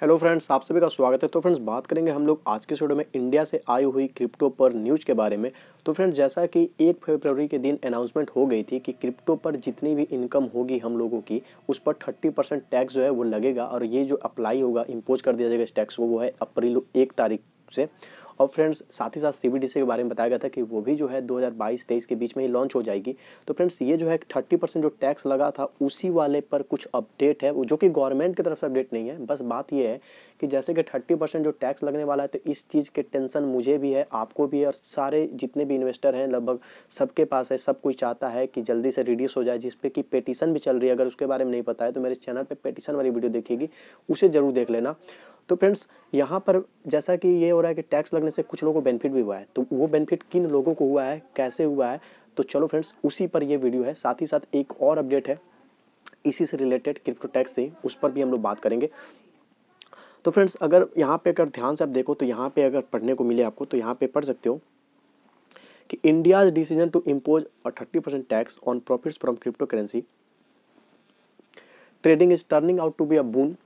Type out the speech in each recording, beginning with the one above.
hello friends आप सभी का स्वागत है तो फ्रेंड्स बात करेंगे हम लोग आज के वीडियो में इंडिया से आई हुई क्रिप्टो पर न्यूज़ के बारे में तो फ्रेंड्स जैसा कि एक फरवरी के दिन अनाउंसमेंट हो गई थी कि क्रिप्टो पर जितनी भी इनकम होगी हम लोगों की उस पर थर्टी परसेंट टैक्स जो है वो लगेगा और ये जो अप्लाई होगा इम्पोज कर दिया जाएगा इस टैक्स को वो है अप्रैल एक तारीख से और फ्रेंड्स साथ ही साथ सी के बारे में बताया गया था कि वो भी जो है 2022-23 के बीच में ही लॉन्च हो जाएगी तो फ्रेंड्स ये जो है थर्टी परसेंट जो टैक्स लगा था उसी वाले पर कुछ अपडेट है जो कि गवर्नमेंट की तरफ से अपडेट नहीं है बस बात यह है कि जैसे कि थर्टी परसेंट जो टैक्स लगने वाला है तो इस चीज़ के टेंशन मुझे भी है आपको भी है और सारे जितने भी इन्वेस्टर हैं लगभग सबके पास है सब कोई चाहता है कि जल्दी से रिड्यूस हो जाए जिसपे कि पेटिशन भी चल रही है अगर उसके बारे में नहीं पता है तो मेरे चैनल पर पे पेटिशन वाली वीडियो देखेगी उसे ज़रूर देख लेना तो फ्रेंड्स यहाँ पर जैसा कि ये हो रहा है कि टैक्स लगने से कुछ लोगों को बेनिफिट भी हुआ है तो वो बेनिफिट किन लोगों को हुआ है कैसे हुआ है तो चलो फ्रेंड्स उसी पर ये वीडियो है साथ ही साथ एक और अपडेट है इसी से रिलेटेड क्रिप्टो टैक्स से उस पर भी हम लोग बात करेंगे तो फ्रेंड्स अगर यहाँ पे अगर ध्यान से आप देखो तो यहाँ पे अगर पढ़ने को मिले आपको तो यहाँ पे पढ़ सकते हो कि India's decision to impose a thirty percent tax on profits from cryptocurrency trading is turning out to be a boon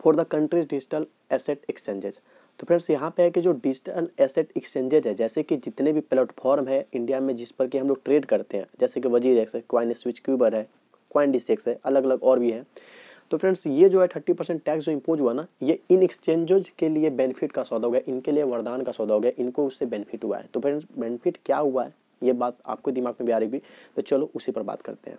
for the country's digital asset exchanges तो फ्रेंड्स यहाँ पे है कि जो डिजिटल एसेट एक्सचेंजेज है जैसे कि जितने भी प्लेटफॉर्म है इंडिया में जिस पर कि हम लोग ट्रेड करते हैं जैसे कि वजीर एक्स है क्वाइन स्विच क्यूबर है क्वाइन डिसेक्स है अलग अलग और भी है तो फ्रेंड्स ये जो है थर्टी परसेंट टैक्स जो इम्पोज हुआ ना ये इन एक्सचेंजेज के लिए बेनिफिट का सौदा हो गया इनके लिए वरदान का सौदा हो गया इनको उससे बेनिफिट हुआ है तो फ्रेंड्स बेनिफिट क्या हुआ है ये बात आपको दिमाग में भी आ रही भी तो चलो उसी पर बात करते हैं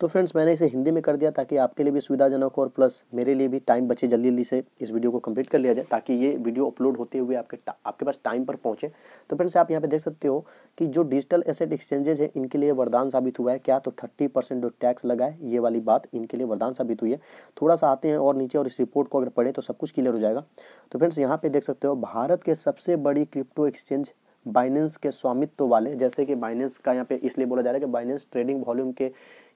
तो फ्रेंड्स मैंने इसे हिंदी में कर दिया ताकि आपके लिए भी सुविधाजनक हो और प्लस मेरे लिए भी टाइम बचे जल्दी जल्दी से इस वीडियो को कंप्लीट कर लिया जाए ताकि ये वीडियो अपलोड होते हुए आपके आपके पास टाइम पर पहुंचे तो फ्रेंड्स आप यहाँ पे देख सकते हो कि जो डिजिटल एसेट एक्सचेंजेस है इनके लिए वरदान साबित हुआ है क्या तो थर्टी जो टैक्स लगा है ये वाली बात इनके लिए वरदान साबित हुई है थोड़ा सा आते हैं और नीचे और इस रिपोर्ट को अगर पढ़े तो सब कुछ क्लियर हो जाएगा तो फ्रेंड्स यहाँ पे देख सकते हो भारत के सबसे बड़ी क्रिप्टो एक्सचेंज बाइनेंस के स्वामित्व वाले जैसे कि बाइनेंस का यहाँ पे इसलिए बोला जा रहा है कि बाइनेंस ट्रेडिंग वॉल्यूम के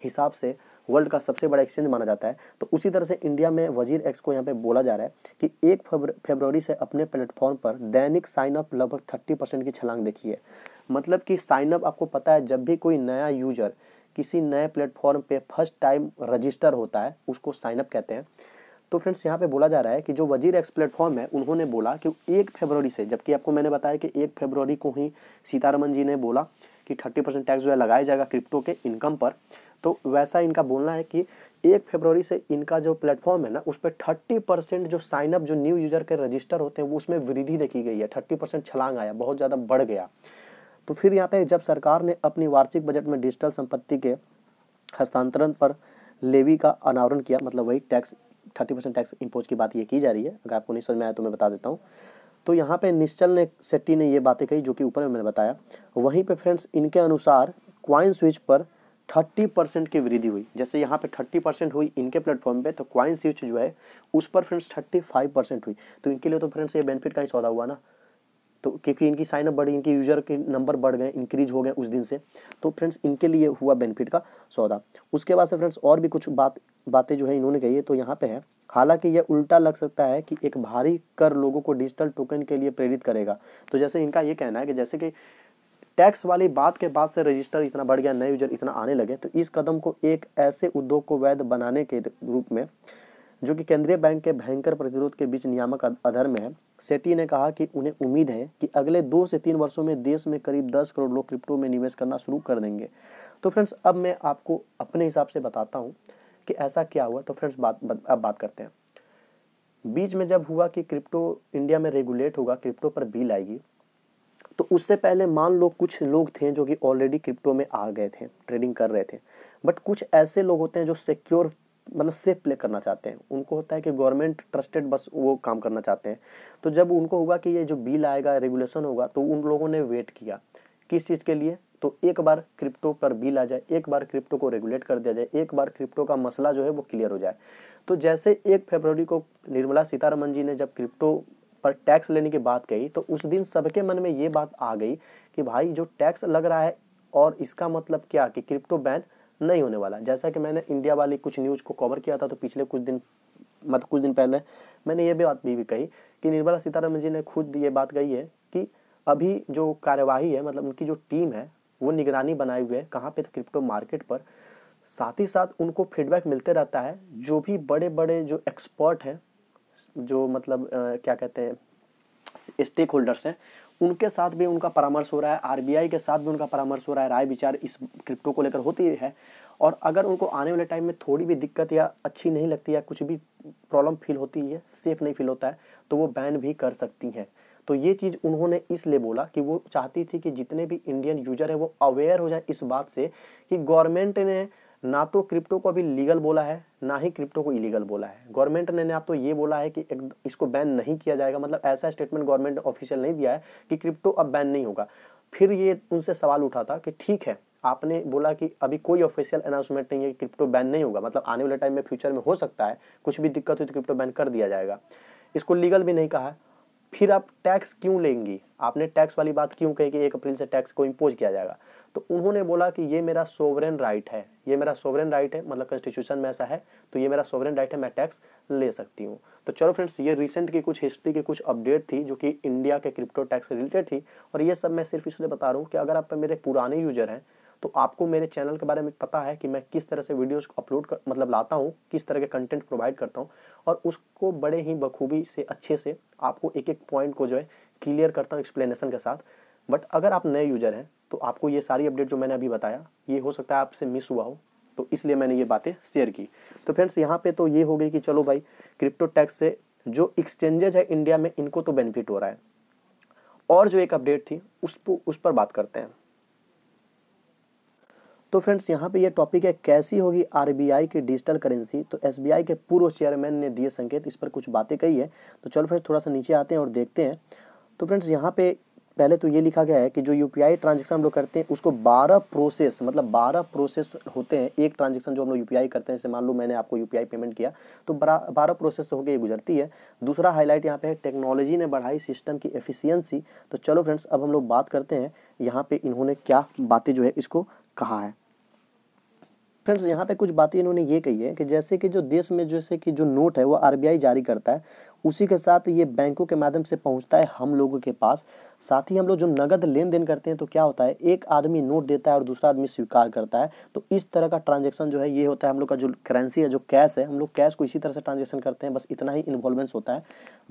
हिसाब से वर्ल्ड का सबसे बड़ा एक्सचेंज माना जाता है तो उसी तरह से इंडिया में वजीर एक्स को यहाँ पे बोला जा रहा है कि एक फेबर से अपने प्लेटफॉर्म पर दैनिक साइन अप लगभग थर्टी परसेंट की छलांग देखी है मतलब कि साइन अप आपको पता है जब भी कोई नया यूजर किसी नए प्लेटफॉर्म पर फर्स्ट टाइम रजिस्टर होता है उसको साइनअप कहते हैं तो फ्रेंड्स यहाँ पे बोला जा रहा है कि जो वजीर एक्स प्लेटफॉर्म है उन्होंने बोला कि एक फरवरी से जबकि आपको मैंने बताया कि एक फरवरी को ही सीतारमन जी ने बोला कि थर्टी परसेंट टैक्स जो है लगाया जाएगा क्रिप्टो के इनकम पर तो वैसा इनका बोलना है कि एक फरवरी से इनका जो प्लेटफॉर्म है ना उस पर थर्टी परसेंट जो साइनअप जो न्यू यूजर के रजिस्टर होते हैं उसमें वृद्धि देखी गई है थर्टी परसेंट छलांग आया बहुत ज़्यादा बढ़ गया तो फिर यहाँ पे जब सरकार ने अपनी वार्षिक बजट में डिजिटल संपत्ति के हस्तांतरण पर लेवी का अनावरण किया मतलब वही tax thirty percent tax impose की बात ये की जा रही है अगर आपको नहीं समझ में आया तो मैं बता देता हूँ तो यहाँ पे निश्चल ने सेट्टी ने ये बातें कही जो कि ऊपर में मैंने बताया वहीं पे फ्रेंड्स इनके अनुसार क्वाइन स्विच पर थर्टी परसेंट की वृद्धि हुई जैसे यहाँ पे थर्टी परसेंट हुई इनके प्लेटफॉर्म पे तो क्वाइन स्विच जो है उस पर फ्रेंड्स थर्टी फाइव परसेंट हुई तो इनके लिए तो फ्रेंड्स ये बेनिफिट का ही सौदा हुआ ना तो क्योंकि इनकी साइनअप बढ़ी इनके यूजर के नंबर बढ़ गए इंक्रीज हो गए उस दिन से तो फ्रेंड्स इनके लिए हुआ बेनिफिट का सौदा उसके बाद से फ्रेंड्स और भी कुछ बात बातें जो है इन्होंने कही है तो यहाँ पे है हालांकि यह उल्टा लग सकता है कि एक भारी कर लोगों को डिजिटल टोकन के लिए प्रेरित करेगा तो जैसे इनका ये कहना है कि जैसे कि टैक्स वाली बात के बाद से रजिस्टर इतना बढ़ गया नए यूजर इतना आने लगे तो इस कदम को एक ऐसे उद्योग को वैध बनाने के रूप में जो कि केंद्रीय बैंक के भयंकर प्रतिरोध के बीच नियामक अधर में है सेटी ने कहा कि उन्हें उम्मीद है कि अगले दो से तीन वर्षों में देश में करीब दस करोड़ लोग क्रिप्टो में निवेश करना शुरू कर देंगे तो फ्रेंड्स अब मैं आपको अपने हिसाब से बताता हूँ कि ऐसा क्या हुआ तो फ्रेंड्स बात अब बात करते हैं बीच में जब हुआ कि क्रिप्टो इंडिया में रेगुलेट होगा क्रिप्टो पर बिल आएगी तो उससे पहले मान लो कुछ लोग थे जो कि ऑलरेडी क्रिप्टो में आ गए थे ट्रेडिंग कर रहे थे बट कुछ ऐसे लोग होते हैं जो सिक्योर मतलब सेफ प्ले करना चाहते हैं उनको होता है कि गवर्नमेंट ट्रस्टेड बस वो काम करना चाहते हैं तो जब उनको होगा कि ये जो बिल आएगा रेगुलेशन होगा तो उन लोगों ने वेट किया किस चीज़ के लिए तो एक बार क्रिप्टो पर बिल आ जाए एक बार क्रिप्टो को रेगुलेट कर दिया जाए एक बार क्रिप्टो का मसला जो है वो क्लियर हो जाए तो जैसे एक फरवरी को निर्मला सीतारमन जी ने जब क्रिप्टो पर टैक्स लेने की बात कही तो उस दिन सबके मन में ये बात आ गई कि भाई जो टैक्स लग रहा है और इसका मतलब क्या कि क्रिप्टो बैन नहीं होने वाला जैसा कि मैंने इंडिया वाली कुछ न्यूज़ को कवर किया था तो पिछले कुछ दिन मतलब कुछ दिन पहले मैंने ये भी बात भी, भी कही कि निर्मला सीतारमन जी ने खुद ये बात कही है कि अभी जो कार्यवाही है मतलब उनकी जो टीम है वो निगरानी बनाए हुए है कहाँ पे क्रिप्टो मार्केट पर साथ ही साथ उनको फीडबैक मिलते रहता है जो भी बड़े बड़े जो एक्सपर्ट हैं जो मतलब आ, क्या कहते हैं स्टेक होल्डर्स हैं उनके साथ भी उनका परामर्श हो रहा है आरबीआई के साथ भी उनका परामर्श हो रहा है राय विचार इस क्रिप्टो को लेकर होती है और अगर उनको आने वाले टाइम में थोड़ी भी दिक्कत या अच्छी नहीं लगती या कुछ भी प्रॉब्लम फील होती है सेफ नहीं फील होता है तो वो बैन भी कर सकती हैं तो ये चीज़ उन्होंने इसलिए बोला कि वो चाहती थी कि जितने भी इंडियन यूजर हैं वो अवेयर हो जाए इस बात से कि गवर्नमेंट ने ना तो क्रिप्टो को अभी लीगल बोला है ना ही क्रिप्टो को इलीगल बोला है गवर्नमेंट ने ना तो ये बोला है कि एक इसको बैन नहीं किया जाएगा मतलब ऐसा स्टेटमेंट गवर्नमेंट ऑफिशियल नहीं दिया है कि क्रिप्टो अब बैन नहीं होगा फिर ये उनसे सवाल उठा था कि ठीक है आपने बोला कि अभी कोई ऑफिशियल अनाउंसमेंट नहीं है कि क्रिप्टो बैन नहीं होगा मतलब आने वाले टाइम में फ्यूचर में हो सकता है कुछ भी दिक्कत हुई तो क्रिप्टो बैन कर दिया जाएगा इसको लीगल भी नहीं कहा फिर आप टैक्स क्यों लेंगी आपने टैक्स वाली बात क्यों कही कि एक अप्रैल से टैक्स को इम्पोज किया जाएगा तो उन्होंने बोला कि ये मेरा सोवरेन राइट है ये मेरा सोवरेन राइट है मतलब कॉन्स्टिट्यूशन में ऐसा है तो ये मेरा सोवरेन राइट है मैं टैक्स ले सकती हूँ तो चलो फ्रेंड्स ये रिसेंट की कुछ हिस्ट्री की कुछ अपडेट थी जो कि इंडिया के क्रिप्टो टैक्स से रिलेटेड थी और ये सब मैं सिर्फ इसलिए बता रहा हूँ कि अगर आप मेरे पुराने यूजर हैं तो आपको मेरे चैनल के बारे में पता है कि मैं किस तरह से वीडियोस को अपलोड कर मतलब लाता हूँ किस तरह के कंटेंट प्रोवाइड करता हूँ और उसको बड़े ही बखूबी से अच्छे से आपको एक एक पॉइंट को जो है क्लियर करता हूँ एक्सप्लेनेशन के साथ बट अगर आप नए यूजर हैं तो आपको ये सारी अपडेट जो मैंने अभी बताया ये हो सकता है आपसे मिस हुआ हो तो इसलिए मैंने ये बातें शेयर की तो फ्रेंड्स यहाँ पर तो ये हो गई कि चलो भाई क्रिप्टो टैक्स से जो एक्सचेंजेज है इंडिया में इनको तो बेनिफिट हो रहा है और जो एक अपडेट थी उस पर उस पर बात करते हैं तो फ्रेंड्स यहाँ पे ये यह टॉपिक है कैसी होगी आरबीआई की डिजिटल करेंसी तो एसबीआई के पूर्व चेयरमैन ने दिए संकेत इस पर कुछ बातें कही है तो चलो फ्रेंड्स थोड़ा सा नीचे आते हैं और देखते हैं तो फ्रेंड्स यहाँ पे पहले तो ये लिखा गया है कि जो यू पी ट्रांजेक्शन हम लोग करते हैं उसको बारह प्रोसेस मतलब बारह प्रोसेस होते हैं एक ट्रांजेक्शन जो हम लोग यू करते हैं जैसे मान लो मैंने आपको यू पेमेंट किया तो बारह प्रोसेस होकर ये गुजरती है दूसरा हाईलाइट यहाँ पे है टेक्नोलॉजी ने बढ़ाई सिस्टम की एफिशियंसी तो चलो फ्रेंड्स अब हम लोग बात करते हैं यहाँ पे इन्होंने क्या बातें जो है इसको कहा है फ्रेंड्स यहाँ पे कुछ बातें इन्होंने ये कही है कि जैसे कि जो देश में जैसे कि जो नोट है वो आरबीआई जारी करता है उसी के साथ ये बैंकों के माध्यम से पहुंचता है हम लोगों के पास साथ ही हम लोग जो नगद लेन देन करते हैं तो क्या होता है एक आदमी नोट देता है और दूसरा आदमी स्वीकार करता है तो इस तरह का ट्रांजेक्शन जो है ये होता है हम लोग का जो करेंसी है जो कैश है हम लोग कैश को इसी तरह से ट्रांजेक्शन करते हैं बस इतना ही इन्वॉल्वेंस होता है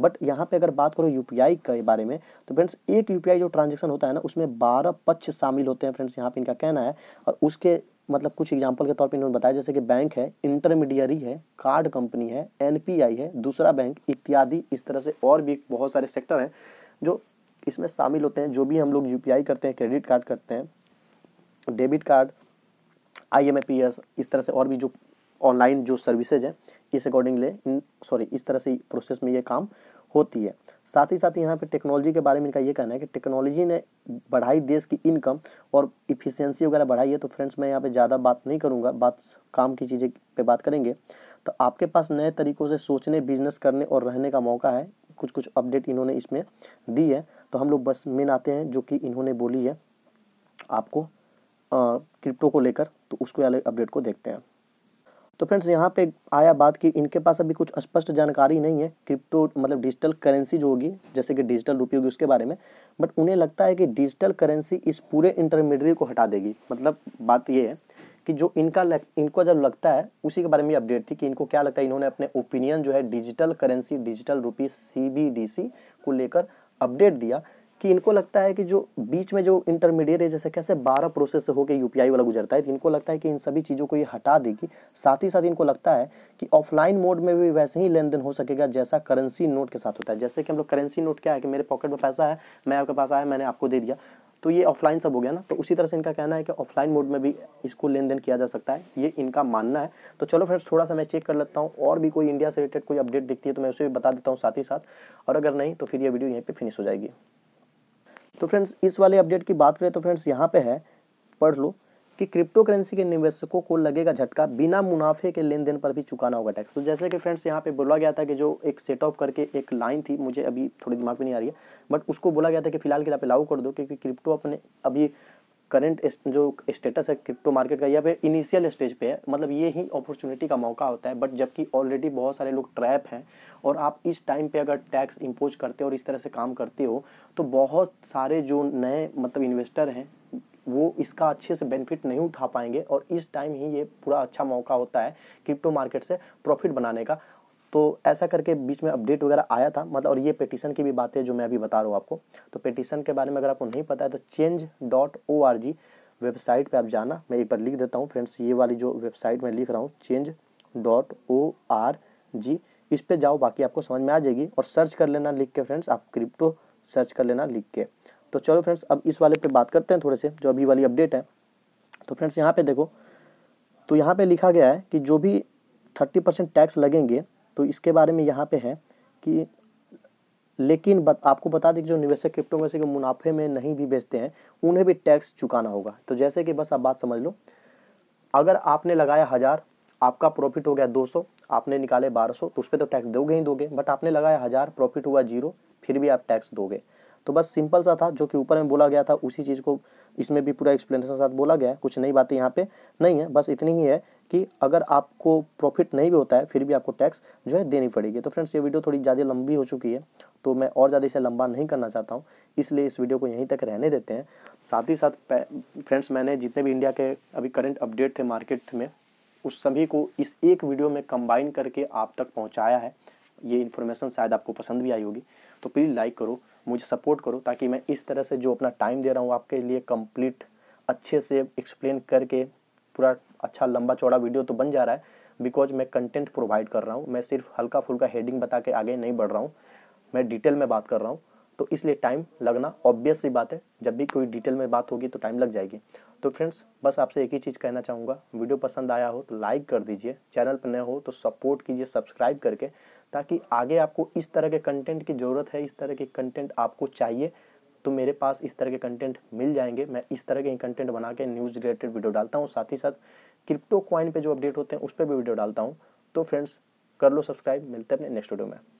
बट यहाँ पे अगर बात करो यू के बारे में तो फ्रेंड्स एक यू जो ट्रांजेक्शन होता है ना उसमें बारह पक्ष शामिल होते हैं फ्रेंड्स यहाँ पर इनका कहना है और उसके मतलब कुछ एग्जाम्पल के तौर पर इन्होंने बताया जैसे कि बैंक है इंटरमीडियरी है कार्ड कंपनी है एनपीआई है दूसरा बैंक इत्यादि इस तरह से और भी बहुत सारे सेक्टर हैं जो इसमें शामिल होते हैं जो भी हम लोग यूपीआई करते हैं क्रेडिट कार्ड करते हैं डेबिट कार्ड आई इस तरह से और भी जो ऑनलाइन जो सर्विसेज हैं इस अकॉर्डिंगली सॉरी इस तरह से प्रोसेस में ये काम होती है साथ ही साथ यहाँ पे टेक्नोलॉजी के बारे में इनका ये कहना है कि टेक्नोलॉजी ने बढ़ाई देश की इनकम और इफिशियंसी वगैरह बढ़ाई है तो फ्रेंड्स मैं यहाँ पे ज़्यादा बात नहीं करूँगा बात काम की चीज़ें पे बात करेंगे तो आपके पास नए तरीक़ों से सोचने बिजनेस करने और रहने का मौका है कुछ कुछ अपडेट इन्होंने इसमें दी है तो हम लोग बस मेन आते हैं जो कि इन्होंने बोली है आपको क्रिप्टो को लेकर तो उसको अपडेट को देखते हैं तो फ्रेंड्स यहाँ पे आया बात कि इनके पास अभी कुछ स्पष्ट जानकारी नहीं है क्रिप्टो मतलब डिजिटल करेंसी जो होगी जैसे कि डिजिटल रुपये होगी उसके बारे में बट उन्हें लगता है कि डिजिटल करेंसी इस पूरे इंटरमीडिएट को हटा देगी मतलब बात ये है कि जो इनका लग, इनको जब लगता है उसी के बारे में अपडेट थी कि इनको क्या लगता है इन्होंने अपने ओपिनियन जो है डिजिटल करेंसी डिजिटल रुपी सी को लेकर अपडेट दिया कि इनको लगता है कि जो बीच में जो इंटरमीडिएट है जैसे कैसे बारह प्रोसेस से होकर यूपीआई वाला गुजरता है तो इनको लगता है कि इन सभी चीज़ों को ये हटा देगी साथ ही साथ इनको लगता है कि ऑफलाइन मोड में भी वैसे ही लेन देन हो सकेगा जैसा करेंसी नोट के साथ होता है जैसे कि हम लोग करेंसी नोट क्या है कि मेरे पॉकेट में पैसा है मैं आपके पास आया मैंने आपको दे दिया तो ये ऑफलाइन सब हो गया ना तो उसी तरह से इनका कहना है कि ऑफलाइन मोड में भी इसको लेन देन किया जा सकता है ये इनका मानना है तो चलो फिर थोड़ा सा मैं चेक कर लेता हूँ और भी कोई इंडिया से रिलेटेड कोई अपडेट दिखती है तो मैं उसे भी बता देता हूँ साथ ही साथ और अगर नहीं तो फिर ये वीडियो यहीं पर फिनिश हो जाएगी तो फ्रेंड्स इस वाले अपडेट की बात करें तो फ्रेंड्स यहाँ पे है पढ़ लो कि क्रिप्टो करेंसी के निवेशकों को लगेगा झटका बिना मुनाफे के लेन देन पर भी चुकाना होगा टैक्स तो जैसे कि फ्रेंड्स यहाँ पे बोला गया था कि जो एक सेट ऑफ करके एक लाइन थी मुझे अभी थोड़ी दिमाग में नहीं आ रही है बट उसको बोला गया था कि फिलहाल के लिए आप लागू कर दो क्योंकि क्रिप्टो अपने अभी करंट जो स्टेटस है क्रिप्टो मार्केट का या फिर इनिशियल स्टेज पे है मतलब ये ही अपॉर्चुनिटी का मौका होता है बट जबकि ऑलरेडी बहुत सारे लोग ट्रैप हैं और आप इस टाइम पे अगर टैक्स इम्पोज करते हो और इस तरह से काम करते हो तो बहुत सारे जो नए मतलब इन्वेस्टर हैं वो इसका अच्छे से बेनिफिट नहीं उठा पाएंगे और इस टाइम ही ये पूरा अच्छा मौका होता है क्रिप्टो मार्केट से प्रॉफिट बनाने का तो ऐसा करके बीच में अपडेट वगैरह आया था मतलब और ये पेटिशन की भी बात है जो मैं अभी बता रहा हूँ आपको तो पेटिशन के बारे में अगर आपको नहीं पता है तो change dot O R G website पर आप जाना मैं एक बार लिख देता हूँ फ्रेंड्स ये वाली जो वेबसाइट मैं लिख रहा हूँ change dot O R G इस पे जाओ बाकी आपको समझ में आ जाएगी और सर्च कर लेना लिख के फ्रेंड्स आप क्रिप्टो सर्च कर लेना लिख के तो चलो फ्रेंड्स अब इस वाले पे बात करते हैं थोड़े से जो अभी वाली अपडेट है तो फ्रेंड्स यहाँ पे देखो तो यहाँ पे लिखा गया है कि जो भी थर्टी परसेंट टैक्स लगेंगे तो इसके बारे में यहाँ पे है कि लेकिन बत, आपको बता दें कि जो निवेशक क्रिप्टो में से मुनाफे में नहीं भी बेचते हैं उन्हें भी टैक्स चुकाना होगा तो जैसे कि बस आप बात समझ लो अगर आपने लगाया हज़ार आपका प्रॉफिट हो गया दो सौ आपने निकाले बारह सौ तो उस पर तो टैक्स दोगे ही दोगे बट आपने लगाया हज़ार प्रॉफिट हुआ जीरो फिर भी आप टैक्स दोगे तो बस सिंपल सा था जो कि ऊपर में बोला गया था उसी चीज़ को इसमें भी पूरा एक्सप्लेनेशन साथ बोला गया है कुछ नई बातें यहाँ पे नहीं है बस इतनी ही है कि अगर आपको प्रॉफिट नहीं भी होता है फिर भी आपको टैक्स जो है देनी पड़ेगी तो फ्रेंड्स ये वीडियो थोड़ी ज़्यादा लंबी हो चुकी है तो मैं और ज़्यादा इसे लंबा नहीं करना चाहता हूँ इसलिए इस वीडियो को यहीं तक रहने देते हैं साथ ही साथ फ्रेंड्स मैंने जितने भी इंडिया के अभी करंट अपडेट थे मार्केट में उस सभी को इस एक वीडियो में कंबाइन करके आप तक पहुंचाया है ये इन्फॉर्मेशन शायद आपको पसंद भी आई होगी तो प्लीज़ लाइक करो मुझे सपोर्ट करो ताकि मैं इस तरह से जो अपना टाइम दे रहा हूँ आपके लिए कंप्लीट अच्छे से एक्सप्लेन करके पूरा अच्छा लंबा चौड़ा वीडियो तो बन जा रहा है बिकॉज मैं कंटेंट प्रोवाइड कर रहा हूँ मैं सिर्फ हल्का फुल्का हेडिंग बता के आगे नहीं बढ़ रहा हूँ मैं डिटेल में बात कर रहा हूँ तो इसलिए टाइम लगना ऑब्वियस सी बात है जब भी कोई डिटेल में बात होगी तो टाइम लग जाएगी तो फ्रेंड्स बस आपसे एक ही चीज़ कहना चाहूँगा वीडियो पसंद आया हो तो लाइक कर दीजिए चैनल पर नए हो तो सपोर्ट कीजिए सब्सक्राइब करके ताकि आगे आपको इस तरह के कंटेंट की ज़रूरत है इस तरह के कंटेंट आपको चाहिए तो मेरे पास इस तरह के कंटेंट मिल जाएंगे मैं इस तरह के कंटेंट बना के न्यूज़ रिलेटेड वीडियो डालता हूँ साथ ही साथ क्रिप्टो क्वाइन पर जो अपडेट होते हैं उस पर भी वीडियो डालता हूँ तो फ्रेंड्स कर लो सब्सक्राइब मिलते हैं अपने नेक्स्ट वीडियो में